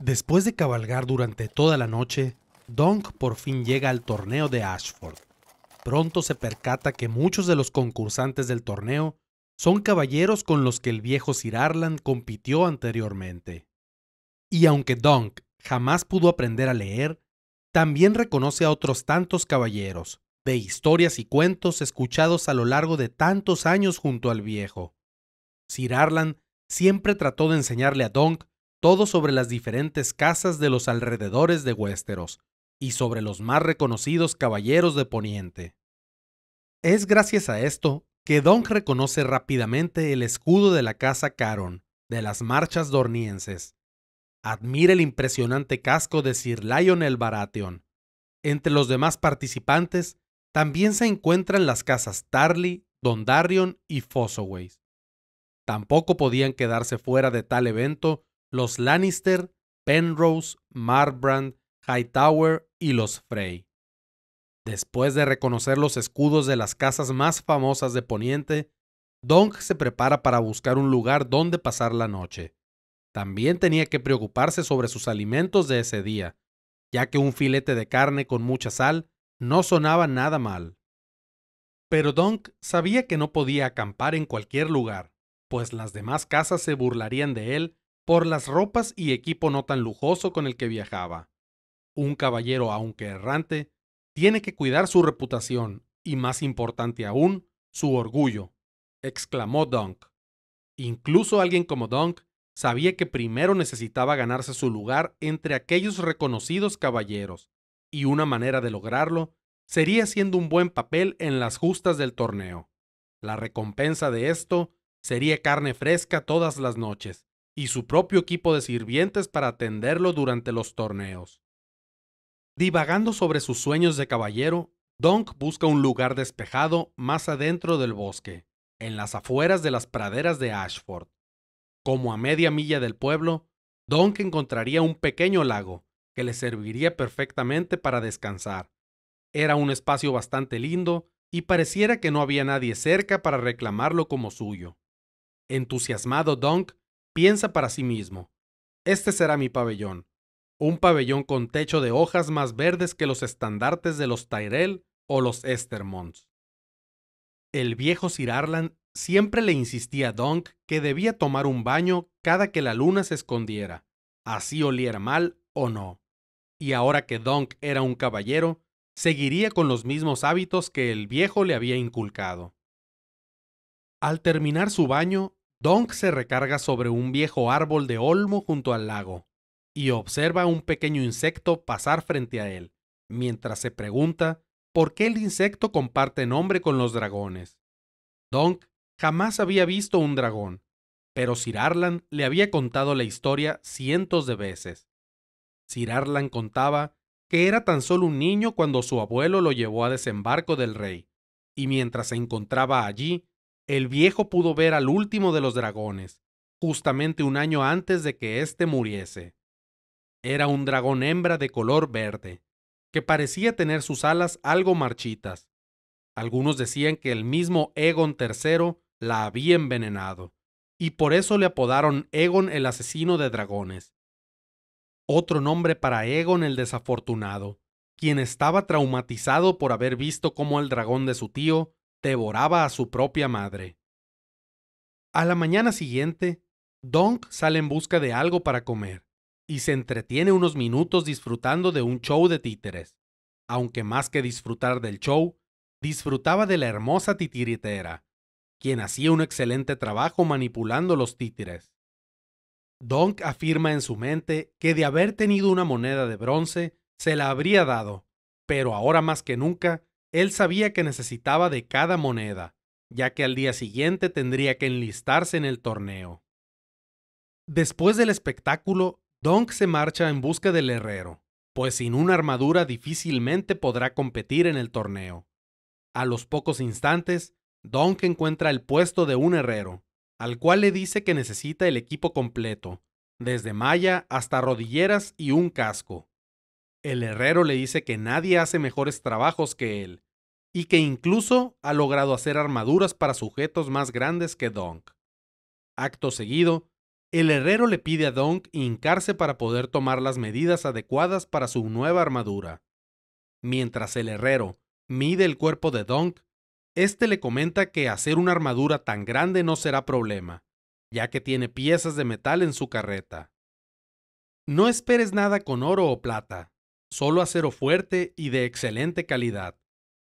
Después de cabalgar durante toda la noche, Donk por fin llega al torneo de Ashford. Pronto se percata que muchos de los concursantes del torneo son caballeros con los que el viejo Sir Arlan compitió anteriormente. Y aunque Donk jamás pudo aprender a leer, también reconoce a otros tantos caballeros, de historias y cuentos escuchados a lo largo de tantos años junto al viejo. Sir Arlan siempre trató de enseñarle a Donk todo sobre las diferentes casas de los alrededores de Westeros y sobre los más reconocidos caballeros de Poniente. Es gracias a esto que Don reconoce rápidamente el escudo de la casa Caron, de las marchas dornienses. Admira el impresionante casco de Sir el Baratheon. Entre los demás participantes también se encuentran las casas Tarly, Dondarrion y Fossoways. Tampoco podían quedarse fuera de tal evento los Lannister, Penrose, Marbrand, Hightower y los Frey. Después de reconocer los escudos de las casas más famosas de Poniente, Donk se prepara para buscar un lugar donde pasar la noche. También tenía que preocuparse sobre sus alimentos de ese día, ya que un filete de carne con mucha sal no sonaba nada mal. Pero Donk sabía que no podía acampar en cualquier lugar, pues las demás casas se burlarían de él por las ropas y equipo no tan lujoso con el que viajaba. Un caballero, aunque errante, tiene que cuidar su reputación y, más importante aún, su orgullo, exclamó Dunk. Incluso alguien como Dunk sabía que primero necesitaba ganarse su lugar entre aquellos reconocidos caballeros, y una manera de lograrlo sería haciendo un buen papel en las justas del torneo. La recompensa de esto sería carne fresca todas las noches, y su propio equipo de sirvientes para atenderlo durante los torneos. Divagando sobre sus sueños de caballero, Donk busca un lugar despejado más adentro del bosque, en las afueras de las praderas de Ashford. Como a media milla del pueblo, Donk encontraría un pequeño lago que le serviría perfectamente para descansar. Era un espacio bastante lindo y pareciera que no había nadie cerca para reclamarlo como suyo. Entusiasmado, Donk piensa para sí mismo, este será mi pabellón, un pabellón con techo de hojas más verdes que los estandartes de los Tyrell o los Estermonts. El viejo Sir Arlan siempre le insistía a Donk que debía tomar un baño cada que la luna se escondiera, así oliera mal o no. Y ahora que Donk era un caballero, seguiría con los mismos hábitos que el viejo le había inculcado. Al terminar su baño, Donk se recarga sobre un viejo árbol de olmo junto al lago y observa un pequeño insecto pasar frente a él, mientras se pregunta por qué el insecto comparte nombre con los dragones. Donk jamás había visto un dragón, pero Sir Arlan le había contado la historia cientos de veces. Sir Arlan contaba que era tan solo un niño cuando su abuelo lo llevó a desembarco del rey, y mientras se encontraba allí, el viejo pudo ver al último de los dragones, justamente un año antes de que éste muriese. Era un dragón hembra de color verde, que parecía tener sus alas algo marchitas. Algunos decían que el mismo Egon III la había envenenado, y por eso le apodaron Egon el asesino de dragones. Otro nombre para Egon el desafortunado, quien estaba traumatizado por haber visto cómo el dragón de su tío devoraba a su propia madre. A la mañana siguiente, Donk sale en busca de algo para comer y se entretiene unos minutos disfrutando de un show de títeres. Aunque más que disfrutar del show, disfrutaba de la hermosa titiritera, quien hacía un excelente trabajo manipulando los títeres. Donk afirma en su mente que de haber tenido una moneda de bronce, se la habría dado, pero ahora más que nunca él sabía que necesitaba de cada moneda, ya que al día siguiente tendría que enlistarse en el torneo. Después del espectáculo, Donk se marcha en busca del herrero, pues sin una armadura difícilmente podrá competir en el torneo. A los pocos instantes, Donk encuentra el puesto de un herrero, al cual le dice que necesita el equipo completo, desde malla hasta rodilleras y un casco, el herrero le dice que nadie hace mejores trabajos que él, y que incluso ha logrado hacer armaduras para sujetos más grandes que Donk. Acto seguido, el herrero le pide a Donk hincarse para poder tomar las medidas adecuadas para su nueva armadura. Mientras el herrero mide el cuerpo de Donk, este le comenta que hacer una armadura tan grande no será problema, ya que tiene piezas de metal en su carreta. No esperes nada con oro o plata, Solo acero fuerte y de excelente calidad.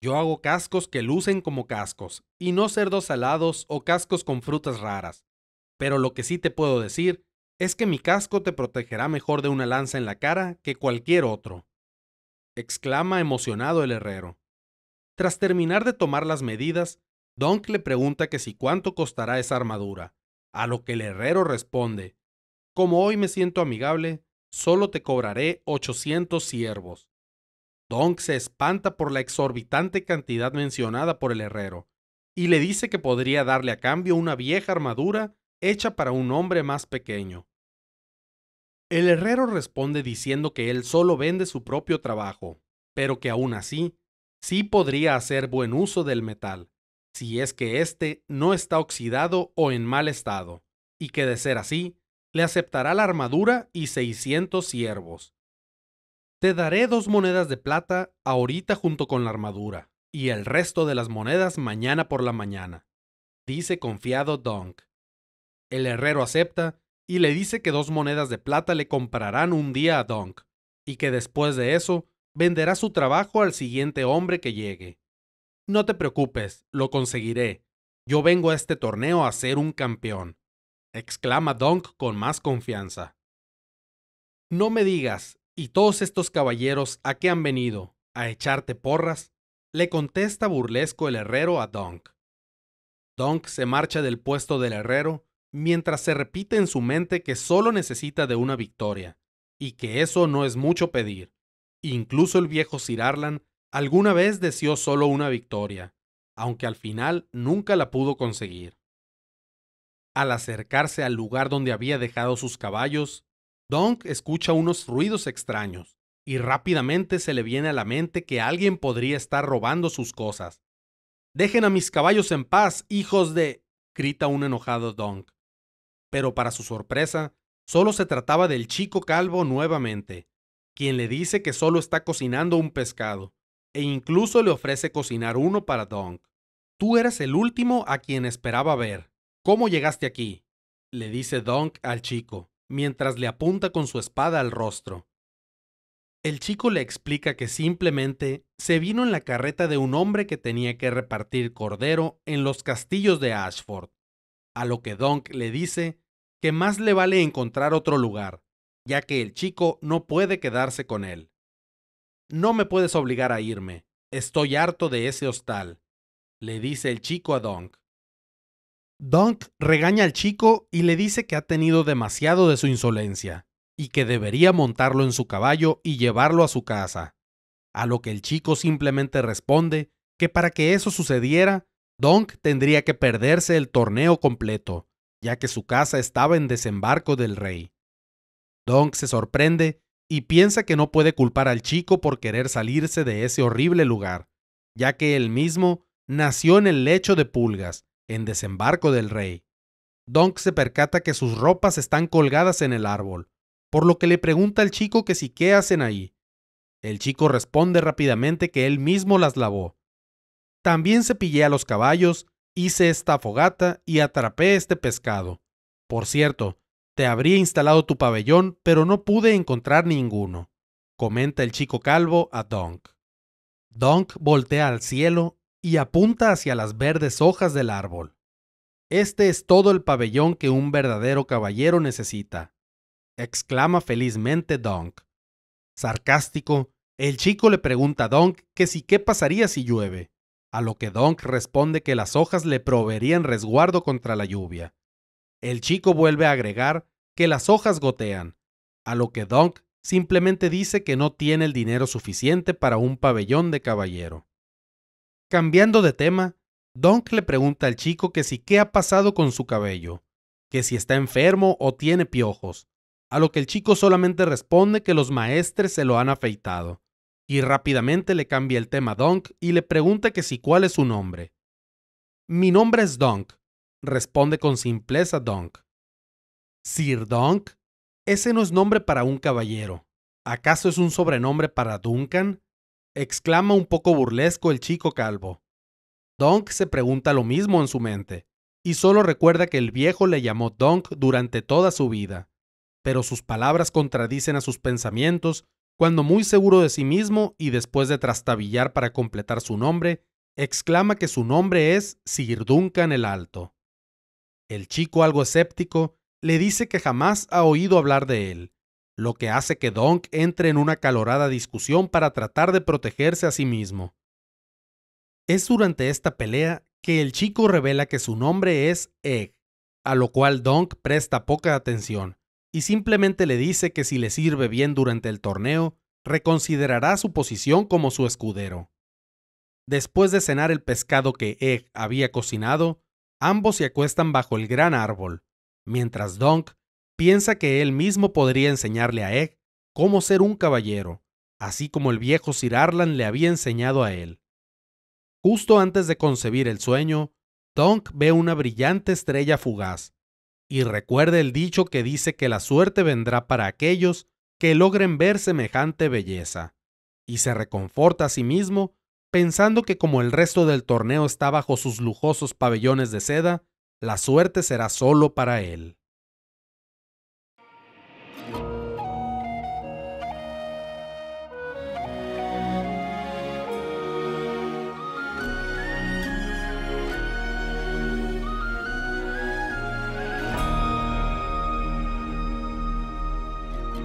Yo hago cascos que lucen como cascos, y no cerdos salados o cascos con frutas raras. Pero lo que sí te puedo decir es que mi casco te protegerá mejor de una lanza en la cara que cualquier otro. Exclama emocionado el herrero. Tras terminar de tomar las medidas, Donk le pregunta que si cuánto costará esa armadura, a lo que el herrero responde, Como hoy me siento amigable, solo te cobraré 800 siervos. Don se espanta por la exorbitante cantidad mencionada por el herrero, y le dice que podría darle a cambio una vieja armadura hecha para un hombre más pequeño. El herrero responde diciendo que él solo vende su propio trabajo, pero que aún así, sí podría hacer buen uso del metal, si es que éste no está oxidado o en mal estado, y que de ser así, le aceptará la armadura y 600 siervos. Te daré dos monedas de plata ahorita junto con la armadura, y el resto de las monedas mañana por la mañana, dice confiado Donk. El herrero acepta y le dice que dos monedas de plata le comprarán un día a Donk, y que después de eso venderá su trabajo al siguiente hombre que llegue. No te preocupes, lo conseguiré. Yo vengo a este torneo a ser un campeón exclama Dunk con más confianza. No me digas, ¿y todos estos caballeros a qué han venido? ¿A echarte porras? Le contesta burlesco el herrero a Donk. Donk se marcha del puesto del herrero mientras se repite en su mente que solo necesita de una victoria, y que eso no es mucho pedir. Incluso el viejo Sir Arlan alguna vez deseó solo una victoria, aunque al final nunca la pudo conseguir. Al acercarse al lugar donde había dejado sus caballos, Donk escucha unos ruidos extraños y rápidamente se le viene a la mente que alguien podría estar robando sus cosas. Dejen a mis caballos en paz, hijos de... grita un enojado Donk. Pero para su sorpresa, solo se trataba del chico calvo nuevamente, quien le dice que solo está cocinando un pescado, e incluso le ofrece cocinar uno para Donk. Tú eres el último a quien esperaba ver, ¿Cómo llegaste aquí? le dice Donk al chico, mientras le apunta con su espada al rostro. El chico le explica que simplemente se vino en la carreta de un hombre que tenía que repartir cordero en los castillos de Ashford, a lo que Donk le dice que más le vale encontrar otro lugar, ya que el chico no puede quedarse con él. No me puedes obligar a irme, estoy harto de ese hostal, le dice el chico a Donk. Dunk regaña al chico y le dice que ha tenido demasiado de su insolencia y que debería montarlo en su caballo y llevarlo a su casa. A lo que el chico simplemente responde que para que eso sucediera, Donk tendría que perderse el torneo completo, ya que su casa estaba en desembarco del rey. Donk se sorprende y piensa que no puede culpar al chico por querer salirse de ese horrible lugar, ya que él mismo nació en el lecho de pulgas en desembarco del rey. Donk se percata que sus ropas están colgadas en el árbol, por lo que le pregunta al chico que si qué hacen ahí. El chico responde rápidamente que él mismo las lavó. También cepillé a los caballos, hice esta fogata y atrapé este pescado. Por cierto, te habría instalado tu pabellón, pero no pude encontrar ninguno, comenta el chico calvo a Donk. Donk voltea al cielo y apunta hacia las verdes hojas del árbol. Este es todo el pabellón que un verdadero caballero necesita, exclama felizmente Donk. Sarcástico, el chico le pregunta a Donk que si qué pasaría si llueve, a lo que Donk responde que las hojas le proveerían resguardo contra la lluvia. El chico vuelve a agregar que las hojas gotean, a lo que Donk simplemente dice que no tiene el dinero suficiente para un pabellón de caballero. Cambiando de tema, Donk le pregunta al chico que si qué ha pasado con su cabello, que si está enfermo o tiene piojos, a lo que el chico solamente responde que los maestres se lo han afeitado. Y rápidamente le cambia el tema a Donk y le pregunta que si cuál es su nombre. Mi nombre es Donk, responde con simpleza Donk. Sir Donk, ese no es nombre para un caballero. ¿Acaso es un sobrenombre para Duncan? exclama un poco burlesco el chico calvo. Donk se pregunta lo mismo en su mente, y solo recuerda que el viejo le llamó Donk durante toda su vida, pero sus palabras contradicen a sus pensamientos cuando muy seguro de sí mismo y después de trastabillar para completar su nombre, exclama que su nombre es Sir Duncan el Alto. El chico algo escéptico le dice que jamás ha oído hablar de él, lo que hace que Donk entre en una calorada discusión para tratar de protegerse a sí mismo. Es durante esta pelea que el chico revela que su nombre es Egg, a lo cual Donk presta poca atención, y simplemente le dice que si le sirve bien durante el torneo, reconsiderará su posición como su escudero. Después de cenar el pescado que Egg había cocinado, ambos se acuestan bajo el gran árbol, mientras Donk piensa que él mismo podría enseñarle a Egg cómo ser un caballero, así como el viejo Sir Arlan le había enseñado a él. Justo antes de concebir el sueño, Tonk ve una brillante estrella fugaz y recuerda el dicho que dice que la suerte vendrá para aquellos que logren ver semejante belleza, y se reconforta a sí mismo pensando que como el resto del torneo está bajo sus lujosos pabellones de seda, la suerte será solo para él.